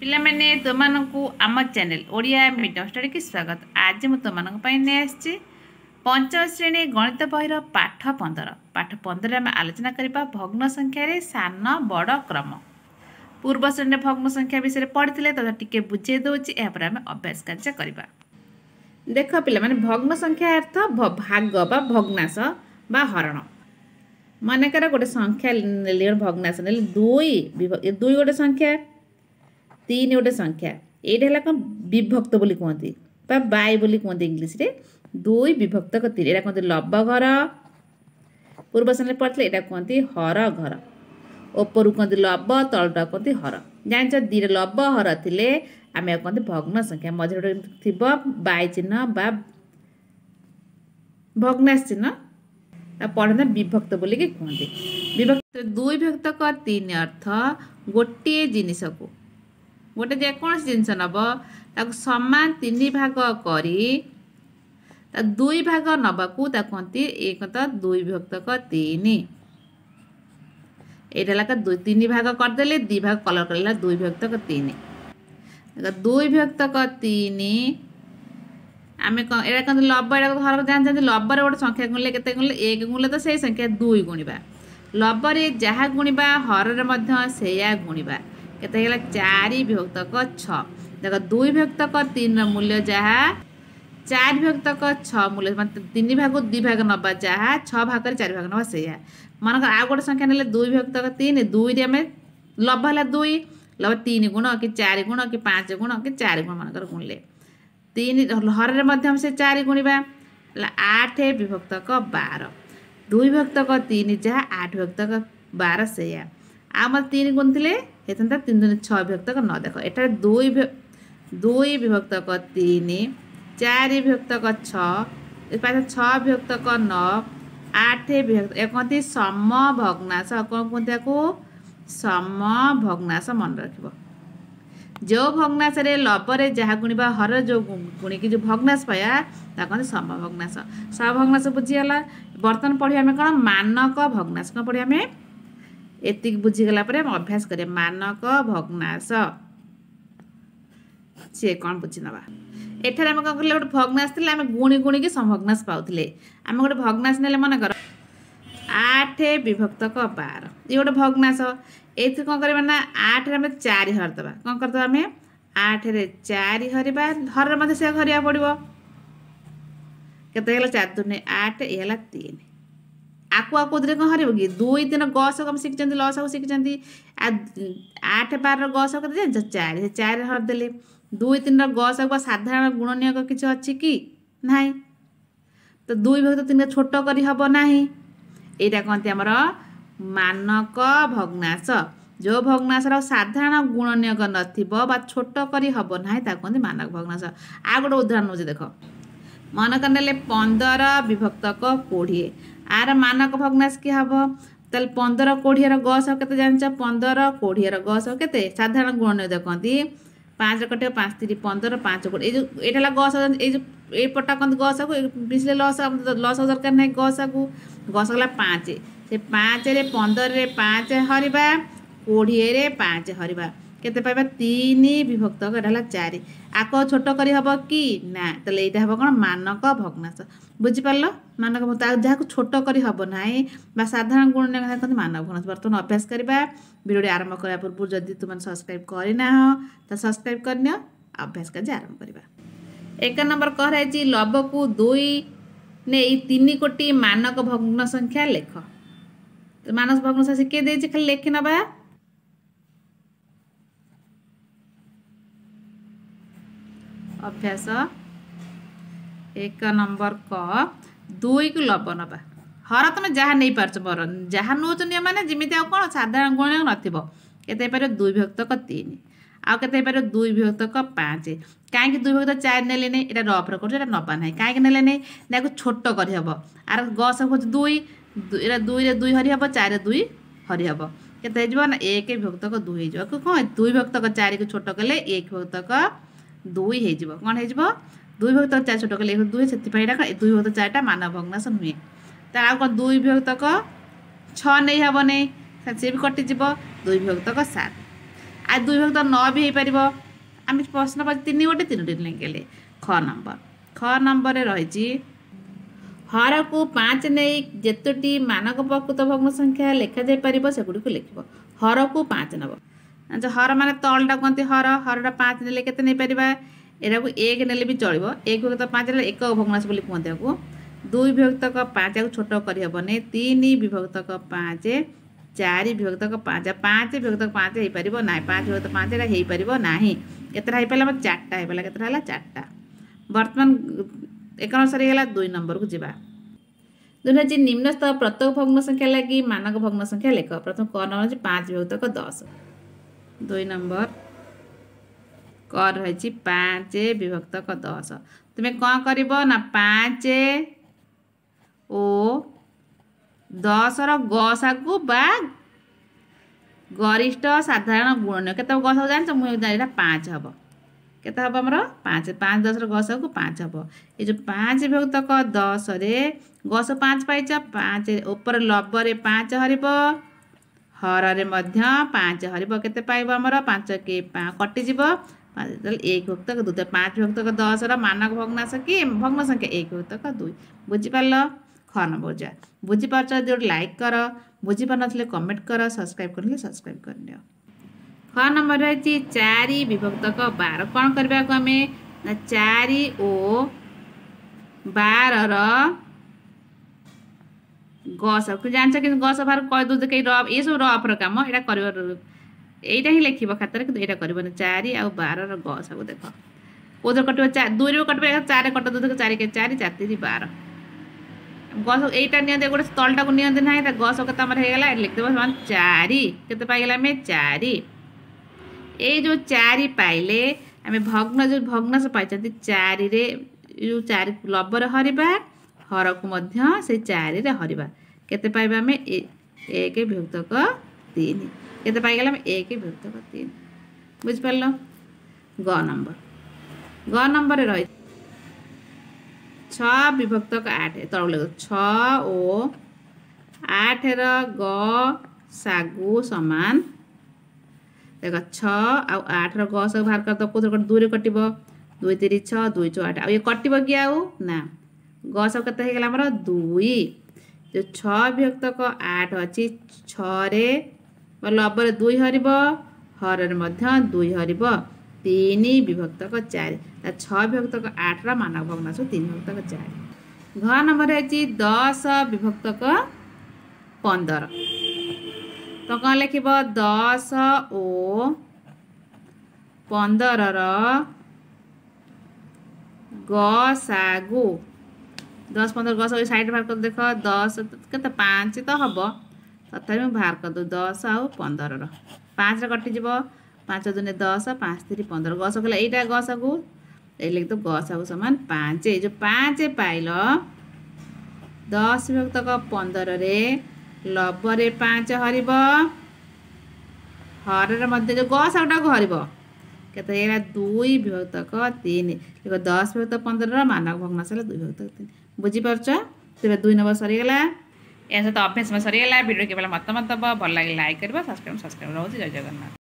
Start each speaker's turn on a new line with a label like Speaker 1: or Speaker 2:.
Speaker 1: पहिला स्टडी कि स्वागत आज म तसिची पञ्चम श्रेणी गणित बहिर पाठ पन्ध्र पाठ पन्ध्र आलोचना रे सान बड क्रम पूर्व श्रेणी भग्नसङ्ख्या विषयमा पढिए तुझै देउछु यहाँ आम अभ्यास देख पहिला भग्नसङ्ख्या अर्थ भाग बा भग्नाश बा हरण मनकर गए भग्नाश नै दुई दुई संख्या ତିନି ଗୋଟେ ସଂଖ୍ୟା ଏଇଟା ହେଲା କ'ଣ ବିଭକ୍ତ ବୋଲି କୁହନ୍ତି ବା ବାଇ ବୋଲି କୁହନ୍ତି ଇଂଲିଶରେ ଦୁଇ ବିଭକ୍ତ ତିନି ଏଇଟା କୁହନ୍ତି ଲବ ଘର ପୂର୍ବ ଶ୍ରେଣୀରେ ପଢ଼ିଥିଲେ ଏଇଟା କୁହନ୍ତି ହର ଘର ଉପରୁ କୁହନ୍ତି ଲବ ତଳଟା କୁହନ୍ତି ହର ଜାଣିଛ ଦୁଇଟା ଲବ ହର ଥିଲେ ଆମେ ଆଉ କୁହନ୍ତି ଭଗ୍ନ ସଂଖ୍ୟା ମଝିରେ ଗୋଟେ ଥିବ ବାଇ ଚିହ୍ନ ବା ଭଗ୍ନାଶ ଚିହ୍ନ ଆଉ ପଢ଼ନ୍ତା ବିଭକ୍ତ ବୋଲିକି କୁହନ୍ତି ବିଭକ୍ତ ଦୁଇ ବିଭକ୍ତ ତିନି ଅର୍ଥ ଗୋଟିଏ ଜିନିଷକୁ ଗୋଟେ ଯେକୌଣସି ଜିନିଷ ନେବ ତାକୁ ସମାନ ତିନି ଭାଗ କରି ତା ଦୁଇ ଭାଗ ନେବାକୁ ତାକୁ କୁହନ୍ତି ଏକ ତ ଦୁଇ ବିଭକ୍ତକ ତିନି ଏଇଟା ହେଲା ଦୁଇ ତିନି ଭାଗ କରିଦେଲେ ଦୁଇ ଭାଗ କଲର୍ କରିଲା ଦୁଇ ବିଭକ୍ତକ ତିନି ଦୁଇ ବିଭକ୍ତକ ତିନି ଆମେ କ'ଣ ଏଇଟା କ'ଣ ଲବ ଏଇଟା ଧର ଜାଣିଛନ୍ତି ଲବରେ ଗୋଟେ ସଂଖ୍ୟା ଗୁଣିଲେ କେତେ ଗୁଣିଲେ ଏକ ଗୁଣିଲେ ତ ସେଇ ସଂଖ୍ୟା ଦୁଇ ଗୁଣିବା ଲବରେ ଯାହା ଗୁଣିବା ହରରେ ମଧ୍ୟ ସେଇଆ ଗୁଣିବା के चार विभक्तक छ देख दुई विभक्तक तीन रूल्य जहाँ चार विभक्तक छ मूल्य मतलब तीन भाग को दि भाग ना जहाँ छाग चार भाग ना से मन आउ गोटे संख्या ना दुई विभक्तक तीन दुई रे लभ है दुई लभ तीन गुण कि चार गुण कि पाँच गुण कि चार गुण मानक गुणले तीन हर में से चार गुणवा आठ विभक्त बार दुई विभक्तक तीन जहाँ आठ भक्त बार से आम तीन गुण थी এখানে তার তিন দুনে ছয় বিভক্ত ক ন দেখ এটার দুই দুই বিভক্ত ক তিন চারি বিভক্ত ক ছ পাঁচ ছ বিভক্ত ক ন আঠ বিভক্ত এ কুহতি সম ভগ্নাশ କ'ଣ କୁହନ୍ତି ତାକୁ ସମ ଭଗ୍ନାଶ ମନେ ରଖିବ ଯେଉଁ ଭଗ୍ନାଶରେ ଲବରେ ଯାହା ଗୁଣିବା ହର ଯେଉଁ ଗୁଣିକି ଯେଉଁ ଭଗ୍ନାଶ ପାଇବା ତାହା କୁହନ୍ତି ସମ ଭଗ୍ନାଶ ସଭଗ୍ନାଶ ବୁଝିଗଲା ବର୍ତ୍ତମାନ ପଢ଼ିବା ଆମେ କ'ଣ ମାନକ ଭଗ୍ନାଶ କ'ଣ ପଢ଼ିବା ଆମେ यतिक बुझिगला परे अभ्यास गरे मानक भग्नास से कोन बुझिनबा एथरे हम कहले भग्नास तले हम गुणी गुणी के संभग्नास पाउथले हम गो भग्नास नेले मन कर 8 विभक्त क 12 ये गो भग्नास एथि कोन करे माने 8 रे हम 4 हर दबा कोन करत हम 8 रे 4 हरबा हर मधे से हरिया पडिवो केते हला 4 दुने 8 एला 3 ଆକୁ ଆଉ କେଉଁଦିନ କ'ଣ ହରିବ କି ଦୁଇ ଦିନ ଗଶ କମ ଶିଖିଛନ୍ତି ଲସ ହଉ ଶିଖିଛନ୍ତି ଆଠ ବାରର ଗଶ କେତେ ଜାଣିଛ ଚାରି ସେ ଚାରିରେ ହରିଦେଲେ ଦୁଇ ତିନିର ଗଶ ହେବ ସାଧାରଣ ଗୁଣନୀୟକ କିଛି ଅଛି କି ନାହିଁ ତ ଦୁଇ ଭକ୍ତ ତିନିଟା ଛୋଟ କରି ହେବ ନାହିଁ ଏଇଟା କହନ୍ତି ଆମର ମାନକ ଭଗ୍ନାଶ ଯେଉଁ ଭଗ୍ନାଶର ସାଧାରଣ ଗୁଣନୀୟକ ନଥିବ ବା ଛୋଟ କରି ହେବ ନାହିଁ ତାକୁ କହନ୍ତି ମାନକ ଭଗ୍ନାଶ ଆଉ ଗୋଟେ ଉଦାହରଣ ହେଉଛି ଦେଖ ମନକ ନେଲେ ପନ୍ଦର ବିଭକ୍ତକ କୋଡ଼ିଏ आर मानक भग्नास के हे त पन्ध्र क सस केते जान्छ पन्ध्र किएर गसे साधारण गुण नै देखेको पाँच तिर पन्ध्र पाँच कटियो एटा होला गसट कति गस लस लस दरकारी गसा गस पाँच पाँचले पन्ध्र पाँच हरे किएर पाँच हरे କେତେ ପାଇବା ତିନି ବିଭକ୍ତ ଏଇଟା ହେଲା ଚାରି ଆକ ଛୋଟ କରିହେବ କି ନା ତାହେଲେ ଏଇଟା ହେବ କ'ଣ ମାନକ ଭଗ୍ନାଶ ବୁଝିପାରିଲ ମାନକ ତାକୁ ଯାହାକୁ ଛୋଟ କରି ହେବ ନାହିଁ ବା ସାଧାରଣ ଗୁଣ କହନ୍ତି ମାନବ ଭଗ୍ନାଶ ବର୍ତ୍ତମାନ ଅଭ୍ୟାସ କରିବା ଭିଡ଼ିଓଟି ଆରମ୍ଭ କରିବା ପୂର୍ବରୁ ଯଦି ତୁମେ ସବସ୍କ୍ରାଇବ୍ କରିନାହ ତ ସବସ୍କ୍ରାଇବ୍ କରିନିଅ ଅଭ୍ୟାସ କାର୍ଯ୍ୟ ଆରମ୍ଭ କରିବା ଏକ ନମ୍ବର କରାଯାଇଛି ଲବକୁ ଦୁଇ ନେଇ ତିନି କୋଟି ମାନକ ଭଗ୍ନ ସଂଖ୍ୟା ଲେଖ ମାନସ ଭଗ୍ନ ସଂଖ୍ୟା ଶିଖେଇ ଦେଇଛି ଖାଲି ଲେଖିନେବା ଅଭ୍ୟାସ ଏକ ନମ୍ବର କ ଦୁଇକୁ ଲବ ନେବା ହର ତୁମେ ଯାହା ନେଇପାରୁଛ ବର ଯାହା ନେଉଛନ୍ତି ଏମାନେ ଯେମିତି ଆଉ କ'ଣ ସାଧାରଣ ଗୁଣ ନଥିବ କେତେ ହେଇପାରିବ ଦୁଇ ବିଭକ୍ତକ ତିନି ଆଉ କେତେ ହେଇପାରିବ ଦୁଇ ବିଭକ୍ତକ ପାଞ୍ଚ କାହିଁକି ଦୁଇ ବିଭକ୍ତ ଚାରି ନେଲେନି ଏଇଟା ରଫରେ କରୁଛୁ ଏଇଟା ନେବା ନାହିଁ କାହିଁକି ନେଲେନି ନା ୟାକୁ ଛୋଟ କରିହେବ ଆର ଗ ସବୁ ହେଉଛି ଦୁଇ ଏଇଟା ଦୁଇରେ ଦୁଇ ହରି ହେବ ଚାରିରେ ଦୁଇ ହରି ହେବ କେତେ ହେଇଯିବ ନା ଏକ ବିଭକ୍ତକ ଦୁଇ ହେଇଯିବ କ'ଣ ଦୁଇ ବିଭକ୍ତକ ଚାରିକୁ ଛୋଟ କଲେ ଏକ ବିଭକ୍ତକ ଦୁଇ ହେଇଯିବ କ'ଣ ହେଇଯିବ ଦୁଇ ଭକ୍ତ ଚାରି ଛୋଟ କଲେ ଦୁଇ ସେଥିପାଇଁ ଏଇଟା କ'ଣ ଦୁଇ ଭକ୍ତ ଚାରିଟା ମାନବ ଭଗ୍ନାଶ ନୁହେଁ ତାର ଆଉ କ'ଣ ଦୁଇ ବିଭକ୍ତକ ଛଅ ନେଇ ହେବ ନେଇ ସେ ବି କଟିଯିବ ଦୁଇ ବିଭକ୍ତକ ସାତ ଆଉ ଦୁଇ ବିଭକ୍ତ ନଅ ବି ହେଇପାରିବ ଆମେ ପ୍ରଶ୍ନ ପାଉଛି ତିନି ଗୋଟେ ତିନୋଟି ଲେଖିଲେ ଖ ନମ୍ବର ଖ ନମ୍ବରରେ ରହିଛି ହରକୁ ପାଞ୍ଚ ନେଇ ଯେତୋଟି ମାନକ ପ୍ରକୃତ ଭଗ୍ନ ସଂଖ୍ୟା ଲେଖାଯାଇପାରିବ ସେଗୁଡ଼ିକୁ ଲେଖିବ ହରକୁ ପାଞ୍ଚ ନେବ ଜାଣିଛ ହର ମାନେ ତଳଟା କୁହନ୍ତି ହର ହରଟା ପାଞ୍ଚ ନେଲେ କେତେ ନେଇପାରିବା ଏଟାକୁ ଏକ ନେଲେ ବି ଚଳିବ ଏକ ବିଭକ୍ତ ପାଞ୍ଚ ନେଲେ ଏକ ଭଗ୍ନାଶ ବୋଲି କୁହନ୍ତି ଏହାକୁ ଦୁଇ ବିଭକ୍ତକ ପାଞ୍ଚ ଆକୁ ଛୋଟ କରିହେବନି ତିନି ବିଭକ୍ତକ ପାଞ୍ଚ ଚାରି ବିଭକ୍ତକ ପାଞ୍ଚ ପାଞ୍ଚ ବିଭକ୍ତକ ପାଞ୍ଚ ହେଇପାରିବ ନାହିଁ ପାଞ୍ଚ ବିଭକ୍ତ ପାଞ୍ଚ ଏଇଟା ହେଇପାରିବ ନାହିଁ କେତେଟା ହେଇପାରିଲା ଆମର ଚାରିଟା ହେଇପାରିଲା କେତେଟା ହେଲା ଚାରିଟା ବର୍ତ୍ତମାନ ଏକ ନମ୍ବର ସରିଗଲା ଦୁଇ ନମ୍ବରକୁ ଯିବା ଦୁଇ ନମ୍ବର ହେଉଛି ନିମ୍ନସ୍ଥ ପ୍ରତ୍ୟେକ ଭଗ୍ନ ସଂଖ୍ୟା ଲାଗି ମାନକ ଭଗ୍ନ ସଂଖ୍ୟା ଲେଖ ପ୍ରଥମ କ ନମ୍ବର ହେଉଛି ପାଞ୍ଚ ବିଭକ୍ତକ ଦଶ ଦୁଇ ନମ୍ବର କ ରହିଛି ପାଞ୍ଚ ବିଭକ୍ତ କ ଦଶ ତୁମେ କ'ଣ କରିବ ନା ପାଞ୍ଚ ଓ ଦଶର ଗସାକୁ ବା ଗରିଷ୍ଠ ସାଧାରଣ ଗୁଣନୀୟ କେତେ ଗସାକୁ ଜାଣିଛ ମୁଁ ଜାଣି ଏଇଟା ପାଞ୍ଚ ହେବ କେତେ ହେବ ଆମର ପାଞ୍ଚ ପାଞ୍ଚ ଦଶର ଗସକୁ ପାଞ୍ଚ ହେବ ଏ ଯେଉଁ ପାଞ୍ଚ ବିଭକ୍ତ କ ଦଶରେ ଗସ ପାଞ୍ଚ ପାଇଛ ପାଞ୍ଚ ଉପରେ ଲବରେ ପାଞ୍ଚ ହରିବ হরের মধ্য পাঁচ হরিব কেতে পাইব আমার পাঁচ কে কটিযিব তাহলে এক ভক্তক দুই পাঁচ ভক্তক দশর মানক ভগ্নাশ কি ভগ্ন সংখ্যা এক ভক্তক দুই বুঝিপারল খন বোঝা বুঝিপারছ যদি লাইক কর বুঝিপার নথিলে কমেন্ট কর সবসক্রাইব করলে সবসক্রাইব করে নিও খ নম্বর রয়েছে চারি বিভক্তক বার কোণ করা আমি চারি ও বারর ଗସ ଜାଣିଛ କିନ୍ତୁ ଗସ ବାହାର କହିଦେଉଛ କେହି ରଫ୍ ଏସବୁ ରଫ୍ର କାମ ଏଇଟା କରିବ ଏଇଟା ହିଁ ଲେଖିବ ଖାତାରେ କିନ୍ତୁ ଏଇଟା କରିବନି ଚାରି ଆଉ ବାରର ଗସକୁ ଦେଖ କେଉଁଥିରେ କଟିବ ଦୁଇରେ କଟିବ ଚାରି କଟିଦେଉଥିବ ଚାରି କେ ଚାରି ଚାରି ବାର ଗସ ଏଇଟା ନିଅନ୍ତି ଗୋଟେ ସ୍ଥଳଟାକୁ ନିଅନ୍ତି ନାହିଁ ତା ଗସ କେତେ ଆମର ହେଇଗଲା ଲେଖିଦେବ ସେମାନେ ଚାରି କେତେ ପାଇଗଲା ଆମେ ଚାରି ଏଇ ଯେଉଁ ଚାରି ପାଇଲେ ଆମେ ଭଗ୍ନ ଯେଉଁ ଭଗ୍ନାଶ ପାଇଛନ୍ତି ଚାରିରେ ଯେଉଁ ଚାରି ଲବରେ ହରିବା से चारिरे हरे के एक विभक्त केगला एक विभक्त तीन पार ग नम्बर ग नम्बर छ विभक्त आठ त छ ओ आठ र गु समान देख छ आठ र गु बाह्र कि दुई र कटिब दुई तिन छ दुई छ आठ इ कटियो कि ना ग শব্দ হয়ে গেল আমার দুই যে ছ বিভক্তক আট অছি ছরে লবরে দুই হরিব হরের মধ্যে দুই হরিব তিন বিভক্তক চারি তা ছ বিভক্তক আটর মানব ভগ্নাংশ তিন বিভক্তক চারি ঘ নম্বর হচ্ছে দশ বিভক্তক পনের তো কম লিখব দশ ও পনেরর গ সাগু दस पन्ध्र गस तथा तिमी भाग गरिदिउ दस आउ पन्ध्र र पाँच र कटि पाँच दिन दस पाँच थरी पन्ध्र गस कहिला एटा गसु गस गसँग समान पाँच पाँच पाल दस भक्त पन्ध्र लब पाँच हरेब हरे म ससबि কেতে এরা দুই বিভক্তক তিন দেখ দশ বিভক্ত পনেরোর মানক ভগ্নাংশ হলে দুই বিভক্তক তিন বুঝিপারছ তেমনি দুই নম্বর সরিগলা ଏହା ସହିତ ଅଭ୍ୟାସ ସରିଗଲା ଭିଡ଼ିଓ କେବଳ ମତ ମତ ଦେବ ଭଲ ଲାଗିଲେ ଲାଇକ୍ କରିବ ସବସ୍କ୍ରାଇବ୍ ସବସ୍କ୍ରାଇବ୍ ରହୁଛି ଜୟ ଜଗନ୍ନାଥ